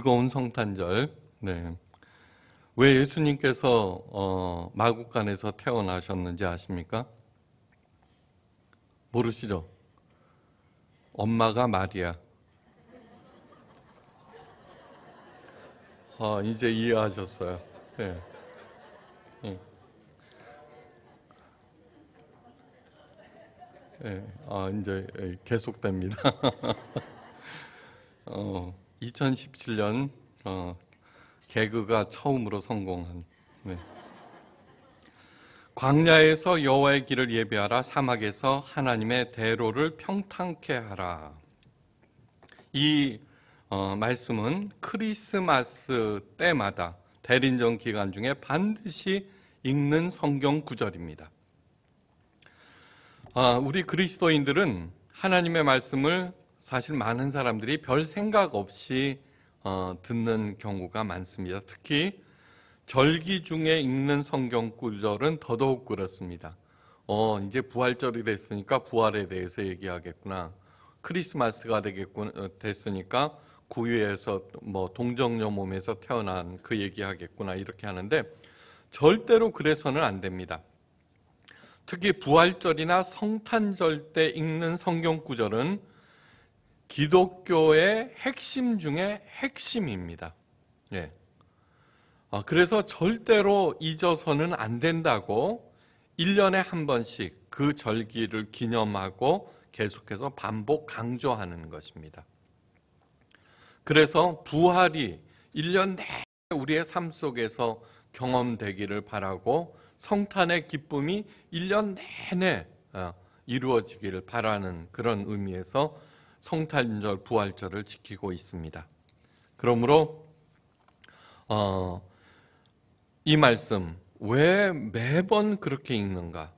즐거운 성탄절. 네. 왜 예수님께서 어, 마국간에서 태어나셨는지 아십니까? 모르시죠? 엄마가 마리아. 어, 이제 이해하셨어요. 네. 네. 네. 아, 이제 예, 계속됩니다. 어. 2017년 어, 개그가 처음으로 성공한 네. 광야에서 여호와의 길을 예배하라 사막에서 하나님의 대로를 평탄케 하라 이 어, 말씀은 크리스마스 때마다 대린정 기간 중에 반드시 읽는 성경 구절입니다 아, 우리 그리스도인들은 하나님의 말씀을 사실 많은 사람들이 별 생각 없이 어, 듣는 경우가 많습니다. 특히 절기 중에 읽는 성경 구절은 더더욱 그렇습니다. 어, 이제 부활절이 됐으니까 부활에 대해서 얘기하겠구나. 크리스마스가 되겠군 어, 됐으니까 구유에서 뭐 동정녀 몸에서 태어난 그 얘기하겠구나 이렇게 하는데 절대로 그래서는 안 됩니다. 특히 부활절이나 성탄절 때 읽는 성경 구절은 기독교의 핵심 중에 핵심입니다. 예. 아, 그래서 절대로 잊어서는 안 된다고 1년에 한 번씩 그 절기를 기념하고 계속해서 반복 강조하는 것입니다. 그래서 부활이 1년 내내 우리의 삶 속에서 경험되기를 바라고 성탄의 기쁨이 1년 내내 어, 이루어지기를 바라는 그런 의미에서 성탄절, 부활절을 지키고 있습니다. 그러므로 어, 이 말씀 왜 매번 그렇게 읽는가?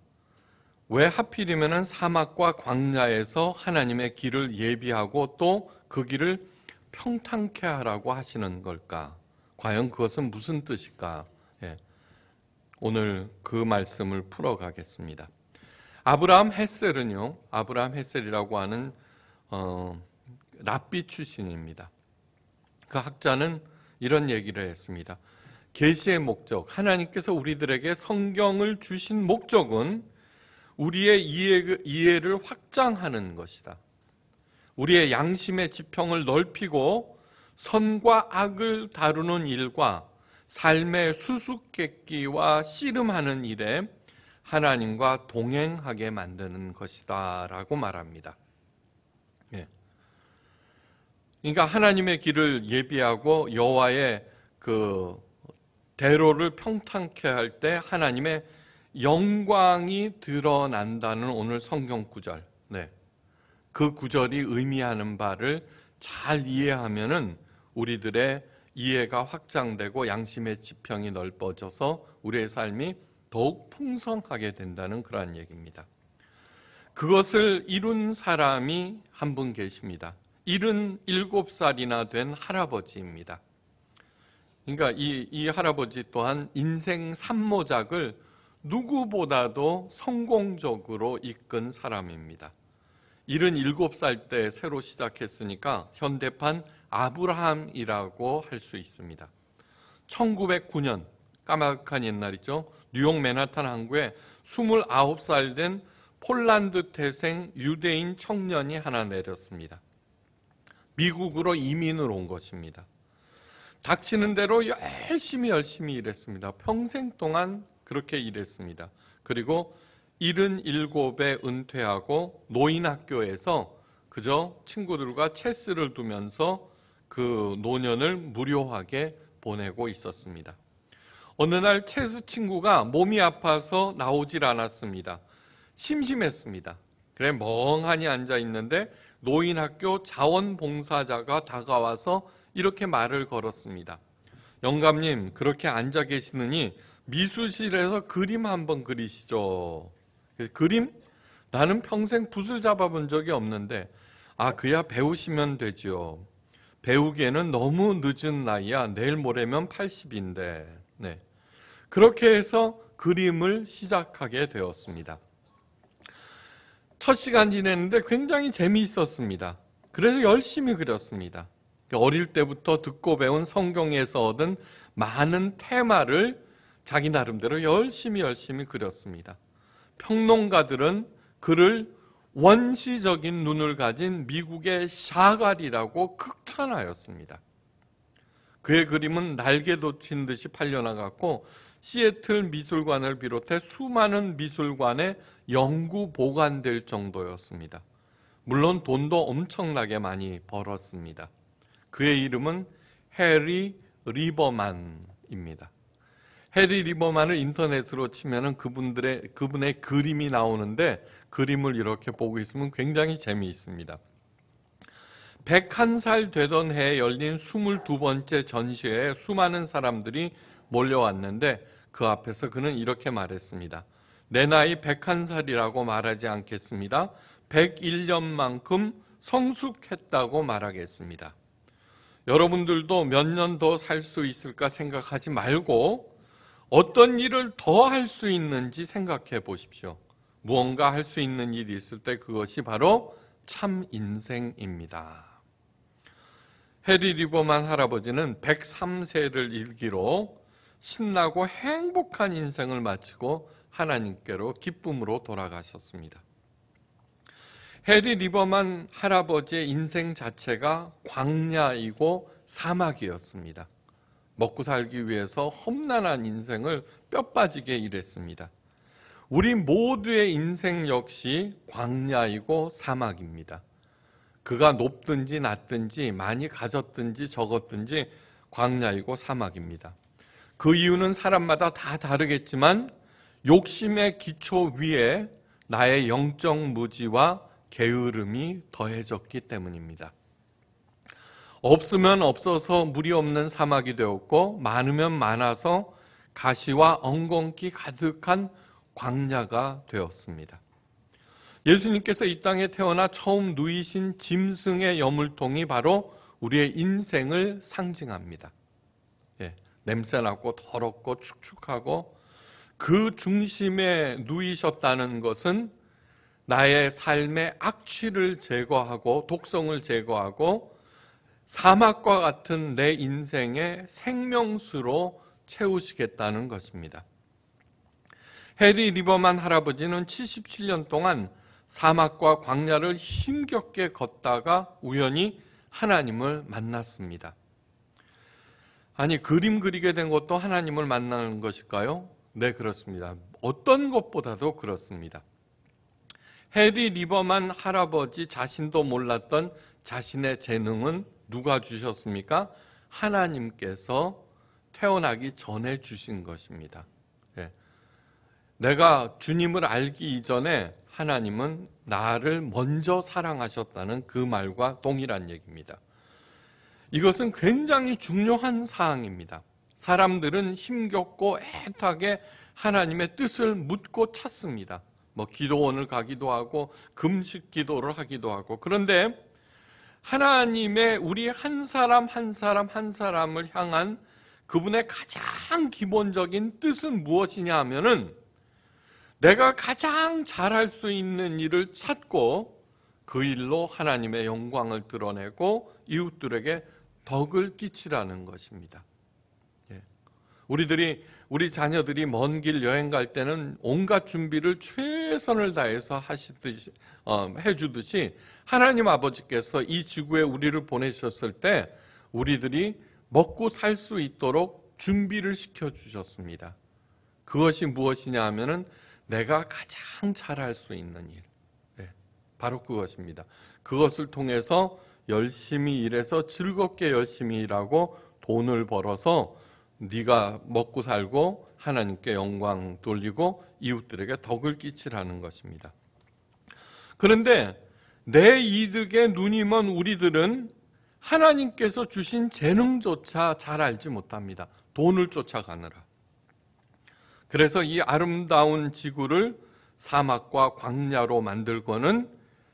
왜하필이면 사막과 광야에서 하나님의 길을 예비하고 또 그 길을 평탄케 하라고 하시는 걸까? 과연 그것은 무슨 뜻일까? 예. 오늘 그 말씀을 풀어가겠습니다. 아브라함 헤셀은요, 아브라함 헤셀이라고 하는 어, 랍비 출신입니다. 그 학자는 이런 얘기를 했습니다. 계시의 목적, 하나님께서 우리들에게 성경을 주신 목적은 우리의 이해, 를 확장하는 것이다. 우리의 양심의 지평을 넓히고 선과 악을 다루는 일과 삶의 수수께끼와 씨름하는 일에 하나님과 동행하게 만드는 것이다. 라고 말합니다. 그러니까 하나님의 길을 예비하고 여호와의 그 대로를 평탄케 할 때 하나님의 영광이 드러난다는 오늘 성경 구절. 네. 그 구절이 의미하는 바를 잘 이해하면은 우리들의 이해가 확장되고 양심의 지평이 넓어져서 우리의 삶이 더욱 풍성하게 된다는 그러한 얘기입니다. 그것을 이룬 사람이 한 분 계십니다. 77살이나 된 할아버지입니다. 그러니까 이, 이 할아버지 또한 인생 산모작을 누구보다도 성공적으로 이끈 사람입니다. 77살 때 새로 시작했으니까 현대판 아브라함이라고 할 수 있습니다. 1909년 까마득한 옛날이죠. 뉴욕 맨하탄 항구에 29살 된 폴란드 태생 유대인 청년이 하나 내렸습니다. 미국으로 이민을 온 것입니다. 닥치는 대로 열심히 열심히 일했습니다. 평생 동안 그렇게 일했습니다. 그리고 77에 은퇴하고 노인학교에서 그저 친구들과 체스를 두면서 그 노년을 무료하게 보내고 있었습니다. 어느 날 체스 친구가 몸이 아파서 나오질 않았습니다. 심심했습니다. 그래 멍하니 앉아 있는데 노인학교 자원봉사자가 다가와서 이렇게 말을 걸었습니다. 영감님, 그렇게 앉아 계시느니 미술실에서 그림 한번 그리시죠. 그 그림? 나는 평생 붓을 잡아본 적이 없는데, 아, 그야 배우시면 되지요. 배우기에는 너무 늦은 나이야. 내일 모레면 80인데. 네. 그렇게 해서 그림을 시작하게 되었습니다. 첫 시간 지냈는데 굉장히 재미있었습니다. 그래서 열심히 그렸습니다. 어릴 때부터 듣고 배운 성경에서 얻은 많은 테마를 자기 나름대로 열심히 열심히 그렸습니다. 평론가들은 그를 원시적인 눈을 가진 미국의 샤갈이라고 극찬하였습니다. 그의 그림은 날개 도친 듯이 팔려나갔고 시애틀 미술관을 비롯해 수많은 미술관에 영구 보관될 정도였습니다. 물론 돈도 엄청나게 많이 벌었습니다. 그의 이름은 해리 리버만입니다. 해리 리버만을 인터넷으로 치면 그분들의 그분의 그림이 나오는데 그림을 이렇게 보고 있으면 굉장히 재미있습니다. 101살 되던 해에 열린 22번째 전시회에 수많은 사람들이 몰려왔는데 그 앞에서 그는 이렇게 말했습니다. 내 나이 101살이라고 말하지 않겠습니다. 101년만큼 성숙했다고 말하겠습니다. 여러분들도 몇 년 더 살 수 있을까 생각하지 말고 어떤 일을 더 할 수 있는지 생각해 보십시오. 무언가 할 수 있는 일이 있을 때 그것이 바로 참 인생입니다. 해리 리버만 할아버지는 103세를 일기로 신나고 행복한 인생을 마치고 하나님께로 기쁨으로 돌아가셨습니다. 해리 리버만 할아버지의 인생 자체가 광야이고 사막이었습니다. 먹고 살기 위해서 험난한 인생을 뼈빠지게 일했습니다. 우리 모두의 인생 역시 광야이고 사막입니다. 그가 높든지 낮든지 많이 가졌든지 적었든지 광야이고 사막입니다. 그 이유는 사람마다 다 다르겠지만 욕심의 기초 위에 나의 영적 무지와 게으름이 더해졌기 때문입니다. 없으면 없어서 물이 없는 사막이 되었고 많으면 많아서 가시와 엉겅기 가득한 광야가 되었습니다. 예수님께서 이 땅에 태어나 처음 누이신 짐승의 여물통이 바로 우리의 인생을 상징합니다. 냄새나고 더럽고 축축하고 그 중심에 누이셨다는 것은 나의 삶의 악취를 제거하고 독성을 제거하고 사막과 같은 내 인생의 생명수로 채우시겠다는 것입니다. 해리 리버만 할아버지는 77년 동안 사막과 광야를 힘겹게 걷다가 우연히 하나님을 만났습니다. 아니 그림 그리게 된 것도 하나님을 만나는 것일까요? 네 그렇습니다. 어떤 것보다도 그렇습니다. 해리 리버만 할아버지 자신도 몰랐던 자신의 재능은 누가 주셨습니까? 하나님께서 태어나기 전에 주신 것입니다. 예. 내가 주님을 알기 이전에 하나님은 나를 먼저 사랑하셨다는 그 말과 동일한 얘기입니다. 이것은 굉장히 중요한 사항입니다. 사람들은 힘겹고 애타게 하나님의 뜻을 묻고 찾습니다. 뭐 기도원을 가기도 하고 금식 기도를 하기도 하고 그런데 하나님의 우리 한 사람 한 사람 한 사람을 향한 그분의 가장 기본적인 뜻은 무엇이냐 하면은 내가 가장 잘할 수 있는 일을 찾고 그 일로 하나님의 영광을 드러내고 이웃들에게 덕을 끼치라는 것입니다. 예. 우리들이 우리 자녀들이 먼 길 여행 갈 때는 온갖 준비를 최선을 다해서 하시듯이 어, 해주듯이 하나님 아버지께서 이 지구에 우리를 보내셨을 때 우리들이 먹고 살 수 있도록 준비를 시켜 주셨습니다. 그것이 무엇이냐 하면은 내가 가장 잘할 수 있는 일, 네, 바로 그것입니다. 그것을 통해서 열심히 일해서 즐겁게 열심히 일하고 돈을 벌어서 네가 먹고 살고 하나님께 영광 돌리고 이웃들에게 덕을 끼치라는 것입니다. 그런데 내 이득에 눈이 먼 우리들은 하나님께서 주신 재능조차 잘 알지 못합니다. 돈을 쫓아가느라. 그래서 이 아름다운 지구를 사막과 광야로 만들 거는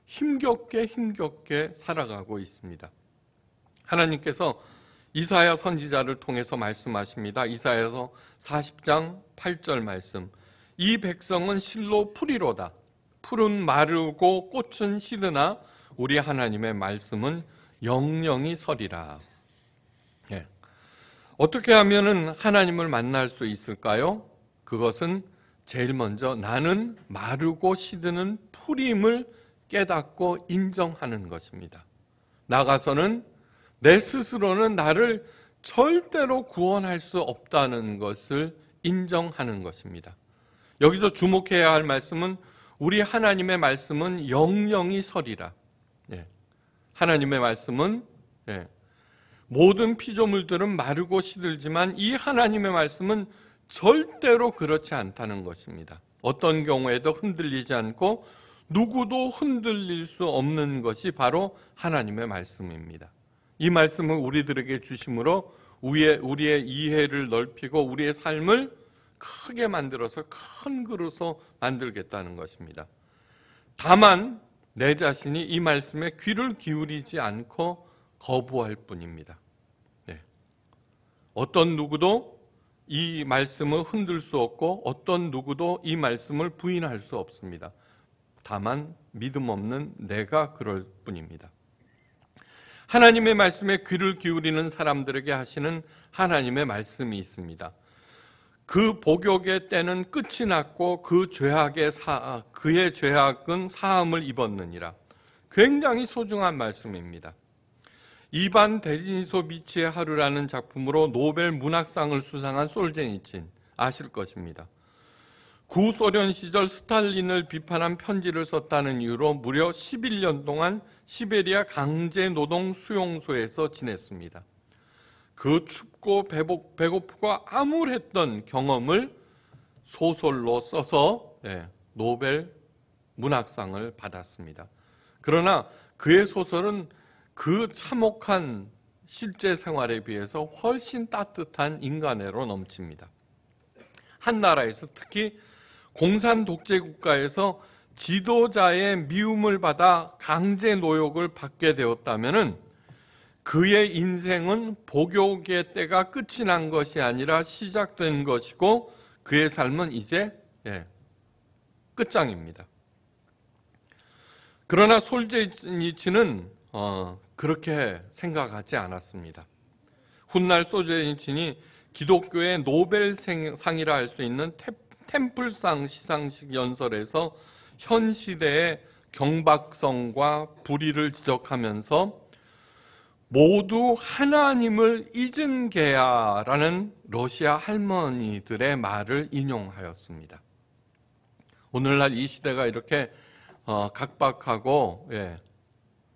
힘겹게 힘겹게 살아가고 있습니다. 하나님께서 이사야 선지자를 통해서 말씀하십니다. 이사야서 40장 8절 말씀. 이 백성은 실로 풀이로다. 풀은 마르고 꽃은 시드나 우리 하나님의 말씀은 영영이 서리라. 예. 어떻게 하면 하나님을 만날 수 있을까요? 그것은 제일 먼저 나는 마르고 시드는 풀임을 깨닫고 인정하는 것입니다. 나가서는 내 스스로는 나를 절대로 구원할 수 없다는 것을 인정하는 것입니다. 여기서 주목해야 할 말씀은 우리 하나님의 말씀은 영영이 설이라. 예. 하나님의 말씀은 예. 모든 피조물들은 마르고 시들지만 이 하나님의 말씀은 절대로 그렇지 않다는 것입니다. 어떤 경우에도 흔들리지 않고 누구도 흔들릴 수 없는 것이 바로 하나님의 말씀입니다. 이 말씀을 우리들에게 주심으로 우리의, 우리의 이해를 넓히고 우리의 삶을 크게 만들어서 큰 그릇으로 만들겠다는 것입니다. 다만 내 자신이 이 말씀에 귀를 기울이지 않고 거부할 뿐입니다. 네. 어떤 누구도 이 말씀을 흔들 수 없고 어떤 누구도 이 말씀을 부인할 수 없습니다. 다만 믿음 없는 내가 그럴 뿐입니다. 하나님의 말씀에 귀를 기울이는 사람들에게 하시는 하나님의 말씀이 있습니다. 그 복욕의 때는 끝이 났고 그 죄악의 사, 그의 죄악은 사함을 입었느니라. 굉장히 소중한 말씀입니다. 이반 대진소 비치의 하루라는 작품으로 노벨 문학상을 수상한 솔제니친 아실 것입니다. 구소련 시절 스탈린을 비판한 편지를 썼다는 이유로 무려 11년 동안 시베리아 강제 노동 수용소에서 지냈습니다. 그 춥고 배복, 배고프고 암울했던 경험을 소설로 써서 예, 노벨 문학상을 받았습니다. 그러나 그의 소설은 그 참혹한 실제 생활에 비해서 훨씬 따뜻한 인간애로 넘칩니다. 한 나라에서 특히 공산 독재 국가에서 지도자의 미움을 받아 강제 노역을 받게 되었다면은 그의 인생은 복욕의 때가 끝이 난 것이 아니라 시작된 것이고 그의 삶은 이제 예, 끝장입니다. 그러나 솔제니치는 어, 그렇게 생각하지 않았습니다. 훗날 솔제니치이 기독교의 노벨상이라 할 수 있는 태, 템플상 시상식 연설에서 현 시대의 경박성과 불의를 지적하면서 모두 하나님을 잊은 게야라는 러시아 할머니들의 말을 인용하였습니다. 오늘날 이 시대가 이렇게 어, 각박하고 예,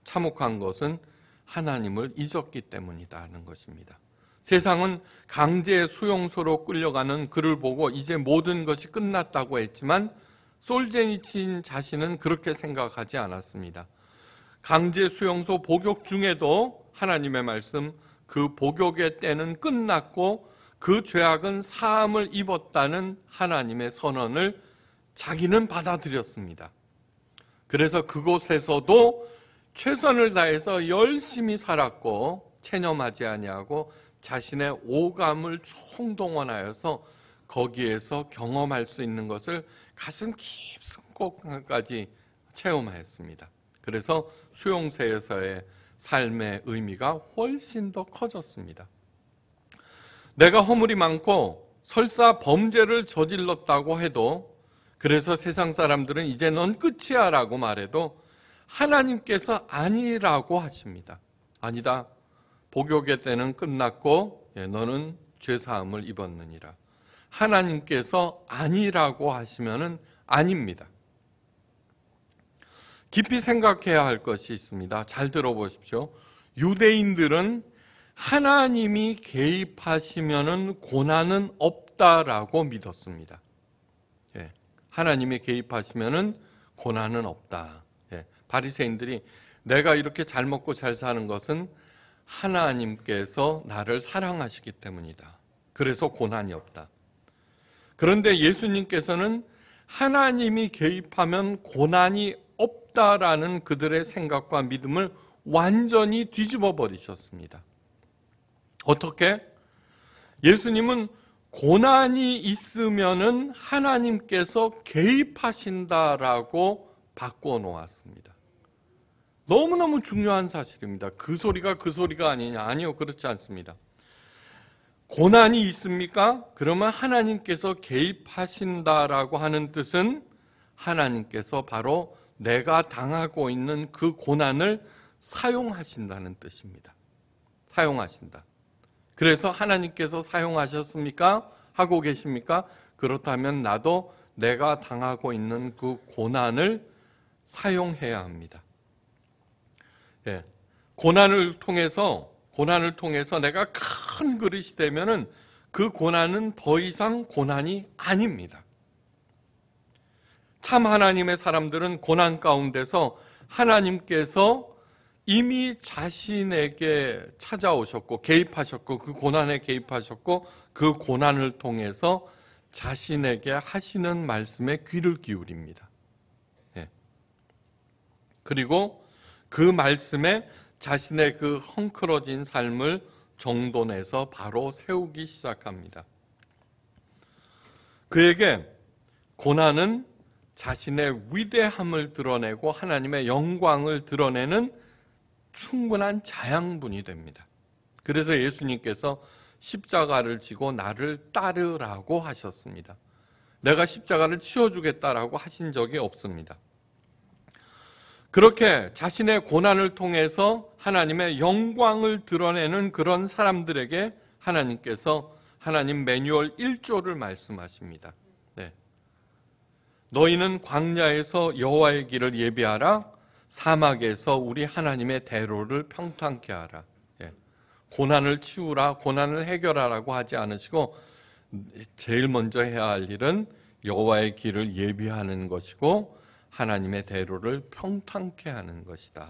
참혹한 것은 하나님을 잊었기 때문이다는 것입니다. 세상은 강제 수용소로 끌려가는 그를 보고 이제 모든 것이 끝났다고 했지만 솔제니친 자신은 그렇게 생각하지 않았습니다. 강제 수용소 복역 중에도 하나님의 말씀 그 복역의 때는 끝났고 그 죄악은 사함을 입었다는 하나님의 선언을 자기는 받아들였습니다. 그래서 그곳에서도 최선을 다해서 열심히 살았고 체념하지 아니하고 자신의 오감을 총동원하여서 거기에서 경험할 수 있는 것을 가슴 깊숙까지 체험하였습니다. 그래서 수용소에서의 삶의 의미가 훨씬 더 커졌습니다. 내가 허물이 많고 설사 범죄를 저질렀다고 해도 그래서 세상 사람들은 이제 넌 끝이야 라고 말해도 하나님께서 아니라고 하십니다. 아니다. 복역의 때는 끝났고 예, 너는 죄사함을 입었느니라. 하나님께서 아니라고 하시면은 아닙니다. 깊이 생각해야 할 것이 있습니다. 잘 들어보십시오. 유대인들은 하나님이 개입하시면은 고난은 없다라고 믿었습니다. 예. 하나님이 개입하시면은 고난은 없다. 예. 바리새인들이 내가 이렇게 잘 먹고 잘 사는 것은 하나님께서 나를 사랑하시기 때문이다. 그래서 고난이 없다. 그런데 예수님께서는 하나님이 개입하면 고난이 없다라는 그들의 생각과 믿음을 완전히 뒤집어 버리셨습니다. 어떻게? 예수님은 고난이 있으면은 하나님께서 개입하신다라고 바꿔 놓았습니다. 너무너무 중요한 사실입니다. 그 소리가 그 소리가 아니냐? 아니요, 그렇지 않습니다. 고난이 있습니까? 그러면 하나님께서 개입하신다라고 하는 뜻은 하나님께서 바로 내가 당하고 있는 그 고난을 사용하신다는 뜻입니다. 사용하신다. 그래서 하나님께서 사용하셨습니까? 하고 계십니까? 그렇다면 나도 내가 당하고 있는 그 고난을 사용해야 합니다. 예. 고난을 통해서 고난을 통해서 내가 큰 그릇이 되면은 그 고난은 더 이상 고난이 아닙니다. 참 하나님의 사람들은 고난 가운데서 하나님께서 이미 자신에게 찾아오셨고 개입하셨고 그 고난에 개입하셨고 그 고난을 통해서 자신에게 하시는 말씀에 귀를 기울입니다. 예. 그리고 그 말씀에 자신의 그 헝클어진 삶을 정돈해서 바로 세우기 시작합니다. 그에게 고난은 자신의 위대함을 드러내고 하나님의 영광을 드러내는 충분한 자양분이 됩니다. 그래서 예수님께서 십자가를 지고 나를 따르라고 하셨습니다. 내가 십자가를 치워주겠다라고 하신 적이 없습니다. 그렇게 자신의 고난을 통해서 하나님의 영광을 드러내는 그런 사람들에게 하나님께서 하나님 매뉴얼 1조를 말씀하십니다. 네. 너희는 광야에서 여호와의 길을 예비하라. 사막에서 우리 하나님의 대로를 평탄케 하라. 예. 고난을 치우라, 고난을 해결하라고 하지 않으시고 제일 먼저 해야 할 일은 여호와의 길을 예비하는 것이고 하나님의 대로를 평탄케 하는 것이다.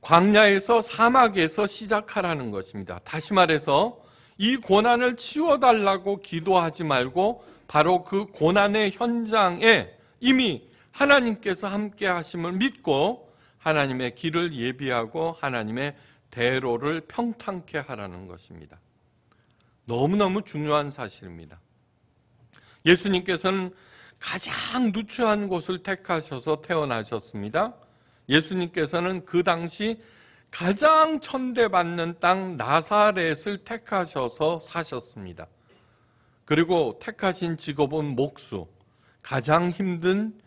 광야에서 사막에서 시작하라는 것입니다. 다시 말해서 이 고난을 치워달라고 기도하지 말고 바로 그 고난의 현장에 이미 하나님께서 함께 하심을 믿고 하나님의 길을 예비하고 하나님의 대로를 평탄케 하라는 것입니다. 너무너무 중요한 사실입니다. 예수님께서는 가장 누추한 곳을 택하셔서 태어나셨습니다. 예수님께서는 그 당시 가장 천대받는 땅 나사렛을 택하셔서 사셨습니다. 그리고 택하신 직업은 목수, 가장 힘든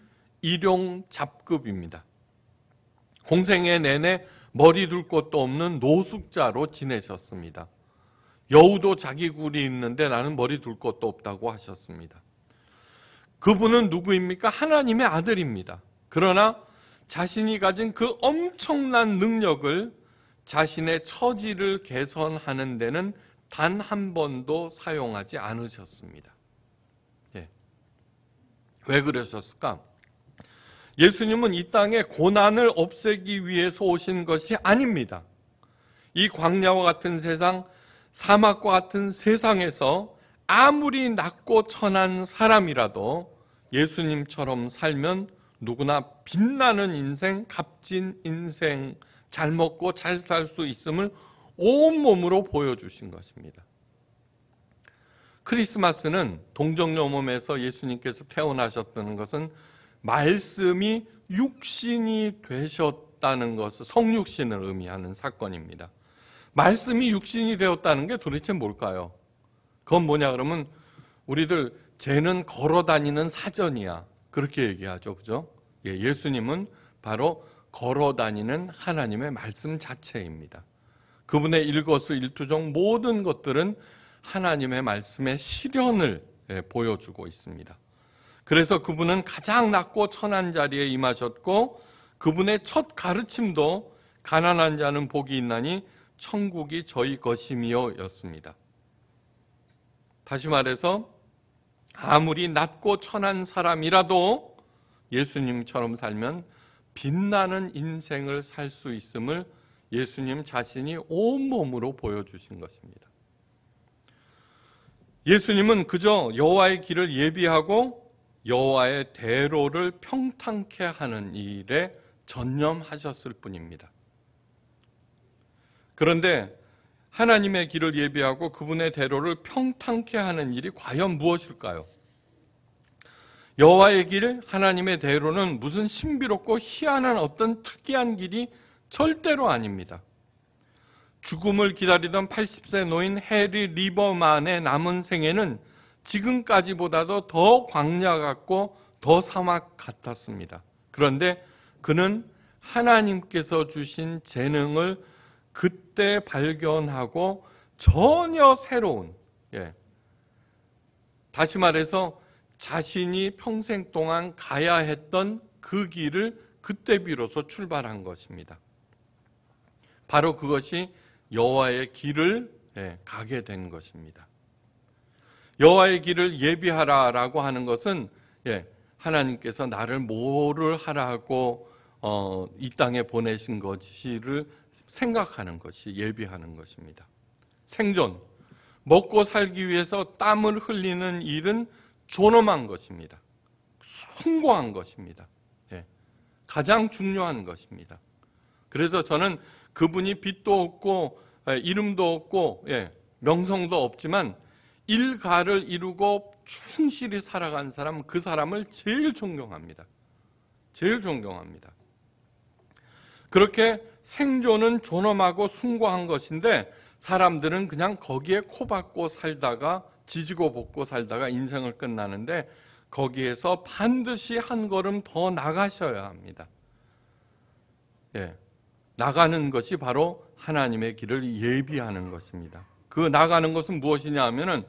일용 잡급입니다. 공생의 내내 머리 둘 곳도 없는 노숙자로 지내셨습니다. 여우도 자기 굴이 있는데 나는 머리 둘 곳도 없다고 하셨습니다. 그분은 누구입니까? 하나님의 아들입니다. 그러나 자신이 가진 그 엄청난 능력을 자신의 처지를 개선하는 데는 단 한 번도 사용하지 않으셨습니다. 예. 왜 그러셨을까? 예수님은 이 땅에 고난을 없애기 위해서 오신 것이 아닙니다. 이 광야와 같은 세상, 사막과 같은 세상에서 아무리 낮고 천한 사람이라도 예수님처럼 살면 누구나 빛나는 인생, 값진 인생, 잘 먹고 잘 살 수 있음을 온몸으로 보여주신 것입니다. 크리스마스는 동정녀 몸에서 예수님께서 태어나셨다는 것은 말씀이 육신이 되셨다는 것을 성육신을 의미하는 사건입니다. 말씀이 육신이 되었다는 게 도대체 뭘까요? 그건 뭐냐 그러면 우리들 쟤는 걸어 다니는 사전이야. 그렇게 얘기하죠. 그죠? 예, 예수님은 바로 걸어 다니는 하나님의 말씀 자체입니다. 그분의 일거수일투족 모든 것들은 하나님의 말씀의 실현을 예, 보여주고 있습니다. 그래서 그분은 가장 낮고 천한 자리에 임하셨고 그분의 첫 가르침도 가난한 자는 복이 있나니 천국이 저희 것이미 였습니다. 다시 말해서 아무리 낮고 천한 사람이라도 예수님처럼 살면 빛나는 인생을 살 수 있음을 예수님 자신이 온몸으로 보여주신 것입니다. 예수님은 그저 여와의 길을 예비하고 여와의 대로를 평탄케 하는 일에 전념하셨을 뿐입니다. 그런데 하나님의 길을 예비하고 그분의 대로를 평탄케 하는 일이 과연 무엇일까요? 여호와의 길, 하나님의 대로는 무슨 신비롭고 희한한 어떤 특이한 길이 절대로 아닙니다. 죽음을 기다리던 80세 노인 해리 리버만의 남은 생애는 지금까지보다도 더 광야 같고 더 사막 같았습니다. 그런데 그는 하나님께서 주신 재능을 그때 발견하고 전혀 새로운 예. 다시 말해서 자신이 평생 동안 가야 했던 그 길을 그때 비로소 출발한 것입니다. 바로 그것이 여호와의 길을 예, 가게 된 것입니다. 여호와의 길을 예비하라라고 하는 것은 예, 하나님께서 나를 뭐를 하라고 어, 이 땅에 보내신 것을 생각하는 것이 예비하는 것입니다. 생존, 먹고 살기 위해서 땀을 흘리는 일은 존엄한 것입니다. 숭고한 것입니다. 예, 가장 중요한 것입니다. 그래서 저는 그분이 빚도 없고 예, 이름도 없고 예, 명성도 없지만 일가를 이루고 충실히 살아간 사람 그 사람을 제일 존경합니다. 제일 존경합니다. 그렇게 생존은 존엄하고 숭고한 것인데 사람들은 그냥 거기에 코박고 살다가 지지고 볶고 살다가 인생을 끝나는데 거기에서 반드시 한 걸음 더 나가셔야 합니다. 예. 나가는 것이 바로 하나님의 길을 예비하는 것입니다. 그 나가는 것은 무엇이냐 하면은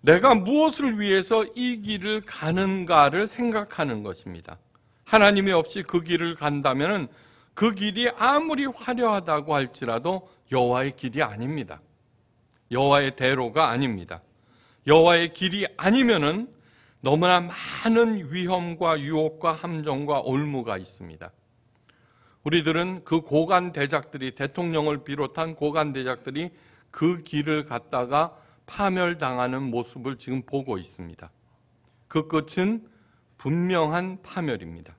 내가 무엇을 위해서 이 길을 가는가를 생각하는 것입니다. 하나님이 없이 그 길을 간다면은 그 길이 아무리 화려하다고 할지라도 여호와의 길이 아닙니다. 여호와의 대로가 아닙니다. 여호와의 길이 아니면은 너무나 많은 위험과 유혹과 함정과 올무가 있습니다. 우리들은 그 고관 대작들이 대통령을 비롯한 고관 대작들이 그 길을 갔다가 파멸당하는 모습을 지금 보고 있습니다. 그 끝은 분명한 파멸입니다.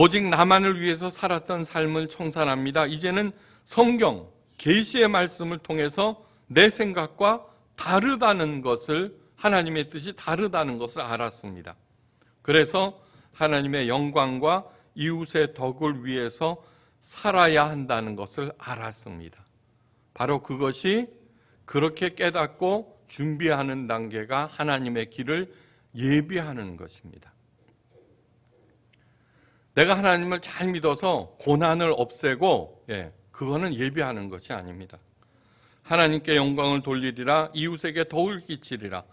오직 나만을 위해서 살았던 삶을 청산합니다. 이제는 성경 계시의 말씀을 통해서 내 생각과 다르다는 것을 하나님의 뜻이 다르다는 것을 알았습니다. 그래서 하나님의 영광과 이웃의 덕을 위해서 살아야 한다는 것을 알았습니다. 바로 그것이 그렇게 깨닫고 준비하는 단계가 하나님의 길을 예비하는 것입니다. 내가 하나님을 잘 믿어서 고난을 없애고 예, 그거는 예비하는 것이 아닙니다. 하나님께 영광을 돌리리라 이웃에게 덕을 끼치리라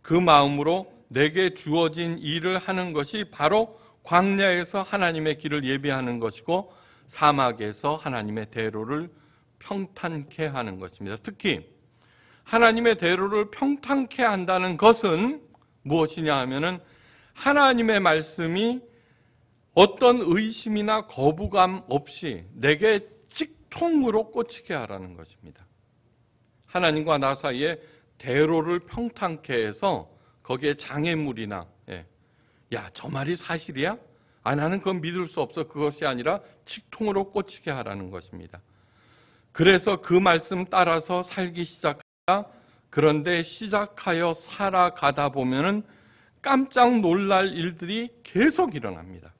그 마음으로 내게 주어진 일을 하는 것이 바로 광야에서 하나님의 길을 예비하는 것이고 사막에서 하나님의 대로를 평탄케 하는 것입니다. 특히 하나님의 대로를 평탄케 한다는 것은 무엇이냐 하면은 하나님의 말씀이 어떤 의심이나 거부감 없이 내게 직통으로 꽂히게 하라는 것입니다. 하나님과 나 사이에 대로를 평탄케 해서 거기에 장애물이나 예. 야, 저 말이 사실이야? 아, 나는 그건 믿을 수 없어. 그것이 아니라 직통으로 꽂히게 하라는 것입니다. 그래서 그 말씀 따라서 살기 시작하다. 그런데 시작하여 살아가다 보면 깜짝 놀랄 일들이 계속 일어납니다.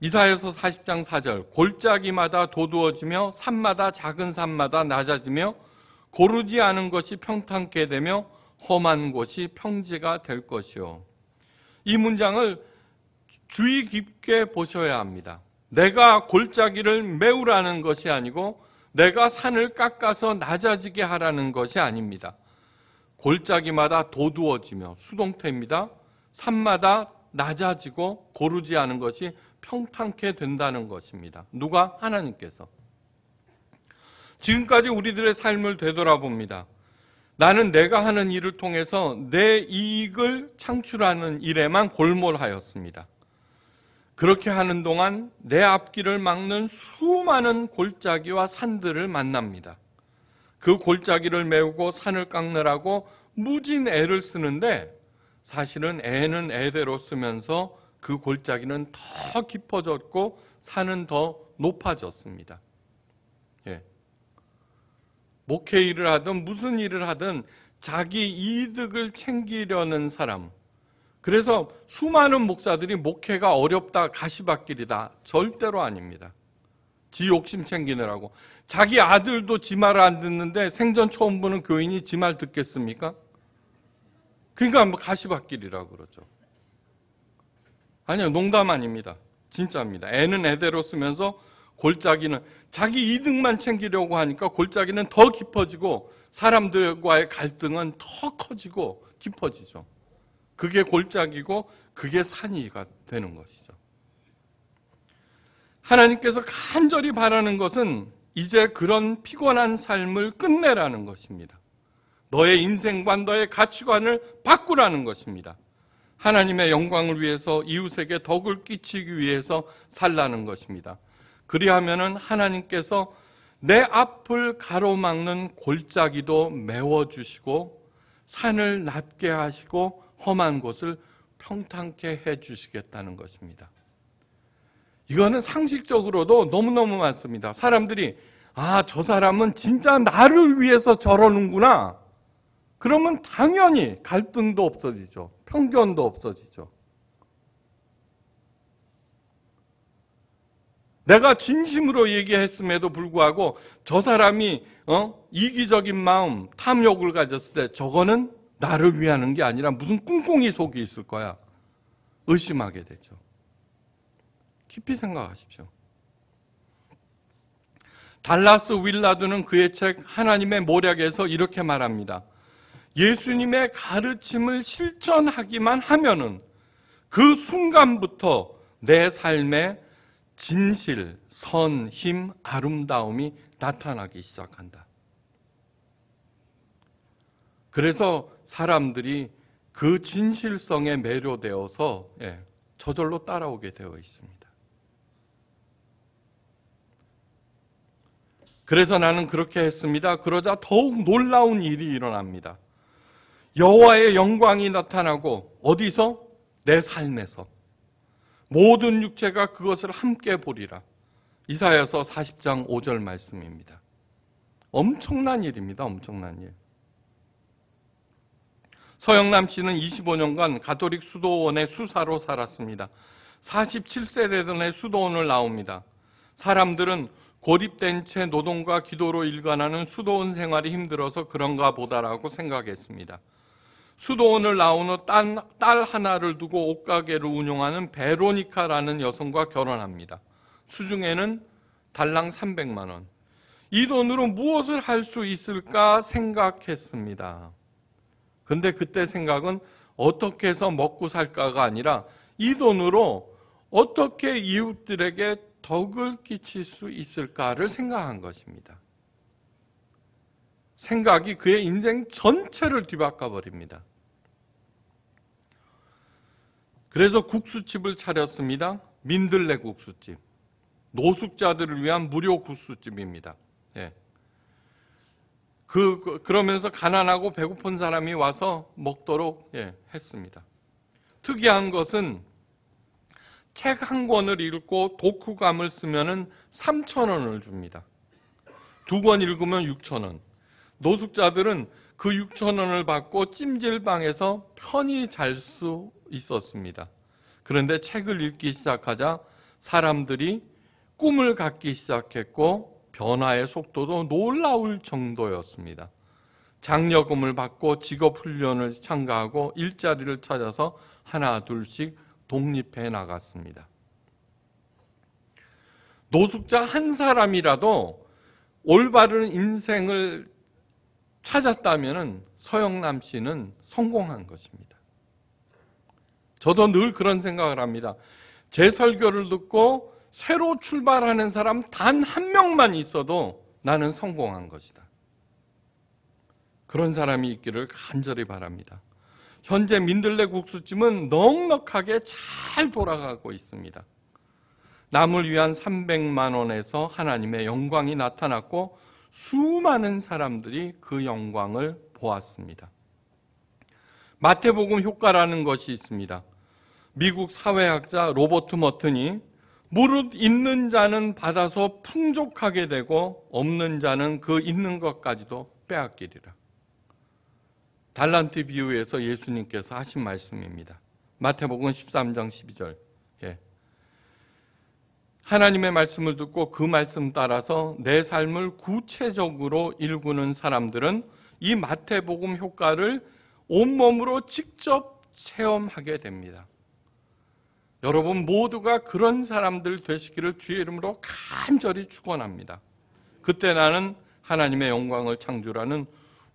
이사에서 40장 4절 골짜기마다 도두어지며 산마다 작은 산마다 낮아지며 고르지 않은 것이 평탄케 되며 험한 곳이 평지가 될 것이요. 이 문장을 주의 깊게 보셔야 합니다. 내가 골짜기를 메우라는 것이 아니고 내가 산을 깎아서 낮아지게 하라는 것이 아닙니다. 골짜기마다 도두어지며 수동태입니다. 산마다 낮아지고 고르지 않은 것이 평탄케 된다는 것입니다. 누가? 하나님께서. 지금까지 우리들의 삶을 되돌아봅니다. 나는 내가 하는 일을 통해서 내 이익을 창출하는 일에만 골몰하였습니다. 그렇게 하는 동안 내 앞길을 막는 수많은 골짜기와 산들을 만납니다. 그 골짜기를 메우고 산을 깎느라고 무진 애를 쓰는데 사실은 애는 애대로 쓰면서 그 골짜기는 더 깊어졌고 산은 더 높아졌습니다. 예. 목회 일을 하든 무슨 일을 하든 자기 이득을 챙기려는 사람. 그래서 수많은 목사들이 목회가 어렵다, 가시밭길이다. 절대로 아닙니다. 지 욕심 챙기느라고. 자기 아들도 지 말을 안 듣는데 생전 처음 보는 교인이 지말 듣겠습니까? 그러니까 뭐 가시밭길이라고 그러죠. 아니요, 농담 아닙니다. 진짜입니다. 애는 애대로 쓰면서 골짜기는 자기 이득만 챙기려고 하니까 골짜기는 더 깊어지고 사람들과의 갈등은 더 커지고 깊어지죠. 그게 골짜기고 그게 산이가 되는 것이죠. 하나님께서 간절히 바라는 것은 이제 그런 피곤한 삶을 끝내라는 것입니다. 너의 인생관, 너의 가치관을 바꾸라는 것입니다. 하나님의 영광을 위해서 이웃에게 덕을 끼치기 위해서 살라는 것입니다. 그리하면 하나님께서 내 앞을 가로막는 골짜기도 메워 주시고 산을 낮게 하시고 험한 곳을 평탄케 해 주시겠다는 것입니다. 이거는 상식적으로도 너무너무 많습니다. 사람들이 아, 저 사람은 진짜 나를 위해서 저러는구나. 그러면 당연히 갈등도 없어지죠. 편견도 없어지죠. 내가 진심으로 얘기했음에도 불구하고 저 사람이 어? 이기적인 마음, 탐욕을 가졌을 때 저거는 나를 위하는 게 아니라 무슨 꿍꿍이 속이 있을 거야. 의심하게 되죠. 깊이 생각하십시오. 달라스 윌라드는 그의 책 하나님의 모략에서 이렇게 말합니다. 예수님의 가르침을 실천하기만 하면은 그 순간부터 내삶에 진실, 선, 힘, 아름다움이 나타나기 시작한다. 그래서 사람들이 그 진실성에 매료되어서 예, 저절로 따라오게 되어 있습니다. 그래서 나는 그렇게 했습니다. 그러자 더욱 놀라운 일이 일어납니다. 여호와의 영광이 나타나고 어디서? 내 삶에서 모든 육체가 그것을 함께 보리라. 이사야서 40장 5절 말씀입니다. 엄청난 일입니다. 엄청난 일. 서영남 씨는 25년간 가톨릭 수도원의 수사로 살았습니다. 47세 되던 해 수도원을 나옵니다. 사람들은 고립된 채 노동과 기도로 일관하는 수도원 생활이 힘들어서 그런가 보다라고 생각했습니다. 수도원을 나온는 딸, 딸 하나를 두고 옷가게를 운영하는 베로니카라는 여성과 결혼합니다. 수중에는 달랑 300만 원. 이 돈으로 무엇을 할 수 있을까 생각했습니다. 근데 그때 생각은 어떻게 해서 먹고 살까가 아니라 이 돈으로 어떻게 이웃들에게 덕을 끼칠 수 있을까를 생각한 것입니다. 생각이 그의 인생 전체를 뒤바꿔 버립니다. 그래서 국수집을 차렸습니다. 민들레 국수집. 노숙자들을 위한 무료 국수집입니다. 예. 그, 그 그러면서 가난하고 배고픈 사람이 와서 먹도록 예, 했습니다. 특이한 것은 책 한 권을 읽고 독후감을 쓰면 3천 원을 줍니다. 두 권 읽으면 6천 원. 노숙자들은 그 6천 원을 받고 찜질방에서 편히 잘 수 있었습니다. 그런데 책을 읽기 시작하자 사람들이 꿈을 갖기 시작했고 변화의 속도도 놀라울 정도였습니다. 장려금을 받고 직업훈련을 참가하고 일자리를 찾아서 하나 둘씩 독립해 나갔습니다. 노숙자 한 사람이라도 올바른 인생을 찾았다면 서영남 씨는 성공한 것입니다. 저도 늘 그런 생각을 합니다. 제 설교를 듣고 새로 출발하는 사람 단 한 명만 있어도 나는 성공한 것이다. 그런 사람이 있기를 간절히 바랍니다. 현재 민들레 국수집은 넉넉하게 잘 돌아가고 있습니다. 남을 위한 300만 원에서 하나님의 영광이 나타났고 수많은 사람들이 그 영광을 보았습니다. 마태복음 효과라는 것이 있습니다. 미국 사회학자 로버트 머튼이 무릇 있는 자는 받아서 풍족하게 되고 없는 자는 그 있는 것까지도 빼앗기리라. 달란트 비유에서 예수님께서 하신 말씀입니다. 마태복음 13장 12절. 하나님의 말씀을 듣고 그 말씀 따라서 내 삶을 구체적으로 일구는 사람들은 이 마태복음 효과를 온몸으로 직접 체험하게 됩니다. 여러분 모두가 그런 사람들 되시기를 주의 이름으로 간절히 축원합니다. 그때 나는 하나님의 영광을 창조라는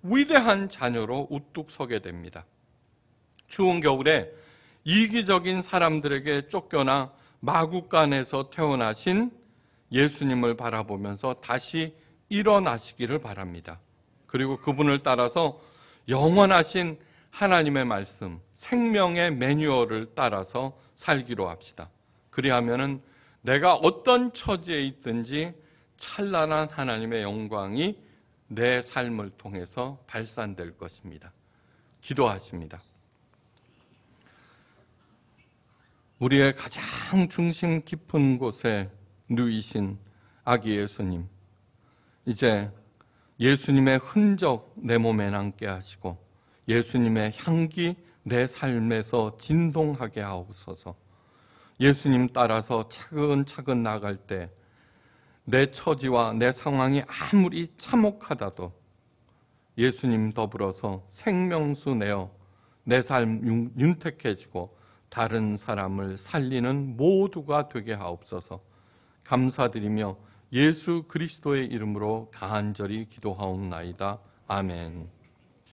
위대한 자녀로 우뚝 서게 됩니다. 추운 겨울에 이기적인 사람들에게 쫓겨나 마구간에서 태어나신 예수님을 바라보면서 다시 일어나시기를 바랍니다. 그리고 그분을 따라서 영원하신 하나님의 말씀, 생명의 매뉴얼을 따라서 살기로 합시다. 그리하면은 내가 어떤 처지에 있든지 찬란한 하나님의 영광이 내 삶을 통해서 발산될 것입니다. 기도하십니다. 우리의 가장 중심 깊은 곳에 누이신 아기 예수님. 이제 예수님의 흔적 내 몸에 남게 하시고 예수님의 향기 내 삶에서 진동하게 하옵소서. 예수님 따라서 차근차근 나갈 때 내 처지와 내 상황이 아무리 참혹하다도 예수님 더불어서 생명수 내어 내 삶 윤택해지고 다른 사람을 살리는 모두가 되게 하옵소서. 감사드리며 예수 그리스도의 이름으로 간절히 기도하옵나이다. 아멘.